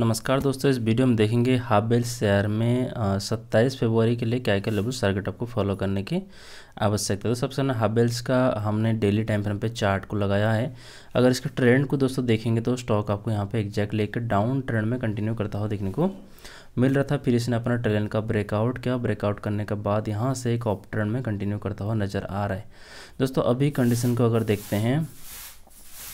नमस्कार दोस्तों इस वीडियो में देखेंगे हाबेल शेयर में सत्ताईस फरवरी के लिए क्या क्या लेवल सर्किट आपको फॉलो करने की आवश्यकता है तो सबसे ना हाबेल्स का हमने डेली टाइम फ्रेम पे चार्ट को लगाया है अगर इसके ट्रेंड को दोस्तों देखेंगे तो स्टॉक आपको यहाँ पे एग्जैक्ट लेकर डाउन ट्रेंड में कंटिन्यू करता हुआ देखने को मिल रहा था फिर इसने अपना ट्रेंड का ब्रेकआउट किया ब्रेकआउट करने के बाद यहाँ से एक ऑप ट्रेंड में कंटिन्यू करता हुआ नज़र आ रहा है दोस्तों अभी कंडीशन को अगर देखते हैं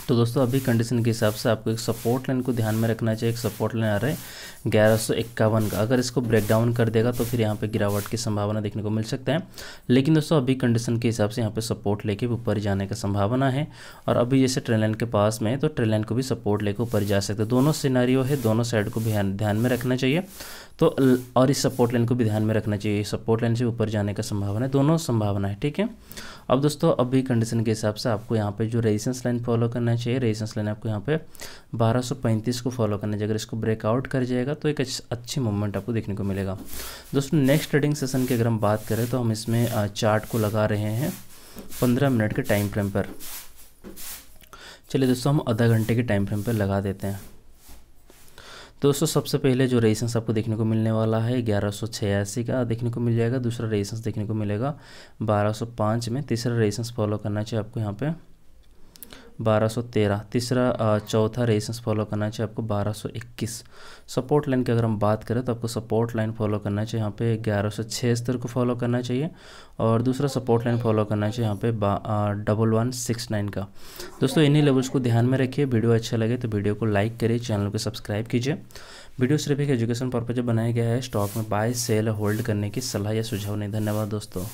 तो दोस्तों अभी कंडीशन के हिसाब से आपको एक सपोर्ट लाइन को ध्यान में रखना चाहिए एक सपोर्ट लाइन आ रहा है ग्यारह सौ इक्यावन का अगर इसको ब्रेक डाउन कर देगा तो फिर यहाँ पे गिरावट की संभावना देखने को मिल सकता है लेकिन दोस्तों अभी कंडीशन के हिसाब से यहाँ पे सपोर्ट लेके ऊपर जाने का संभावना है और अभी जैसे ट्रेन लाइन के पास में तो ट्रेन लाइन को भी सपोर्ट लेकर ऊपर जा सकते हैं दोनों सिनारियो है दोनों साइड को ध्यान में रखना चाहिए तो और इस सपोर्ट लाइन को भी ध्यान में रखना चाहिए सपोर्ट लाइन से ऊपर जाने का संभावना है दोनों संभावना है ठीक है अब दोस्तों अभी कंडीशन के हिसाब से आपको यहाँ पे जो रेजिस्टेंस लाइन फॉलो करना चाहिए रेजिस्टेंस लाइन आपको यहाँ पे 1235 को फॉलो करना चाहिए अगर इसको ब्रेकआउट कर जाएगा तो एक अच्छी मूवमेंट आपको देखने को मिलेगा दोस्तों नेक्स्ट ट्रेडिंग सेशन की अगर हम बात करें तो हम इसमें चार्ट को लगा रहे हैं पंद्रह मिनट के टाइम फ्रेम पर चलिए दोस्तों हम आधा घंटे के टाइम फ्रेम पर लगा देते हैं दोस्तों सबसे पहले जो रेजिस्टेंस आपको देखने को मिलने वाला है ग्यारह का देखने को मिल जाएगा दूसरा रेजिस्टेंस देखने को मिलेगा 1205 में तीसरा रेजिस्टेंस फॉलो करना चाहिए आपको यहाँ पे 1213 तीसरा चौथा रेजिस्टेंस फॉलो करना चाहिए आपको 1221 सपोर्ट लाइन की अगर हम बात करें तो आपको सपोर्ट लाइन फॉलो करना चाहिए यहाँ पे ग्यारह स्तर को फॉलो करना चाहिए और दूसरा सपोर्ट लाइन फॉलो करना चाहिए यहाँ पे डबल वन सिक्स नाइन का दोस्तों इन्हीं लेवल्स को ध्यान में रखिए वीडियो अच्छा लगे तो वीडियो को लाइक करिए चैनल को सब्सक्राइब कीजिए वीडियो सिर्फ एक एजुकेशन पर्पज बनाया गया है स्टॉक में बाय सेल होल्ड करने की सलाह या सुझाव नहीं धन्यवाद दोस्तों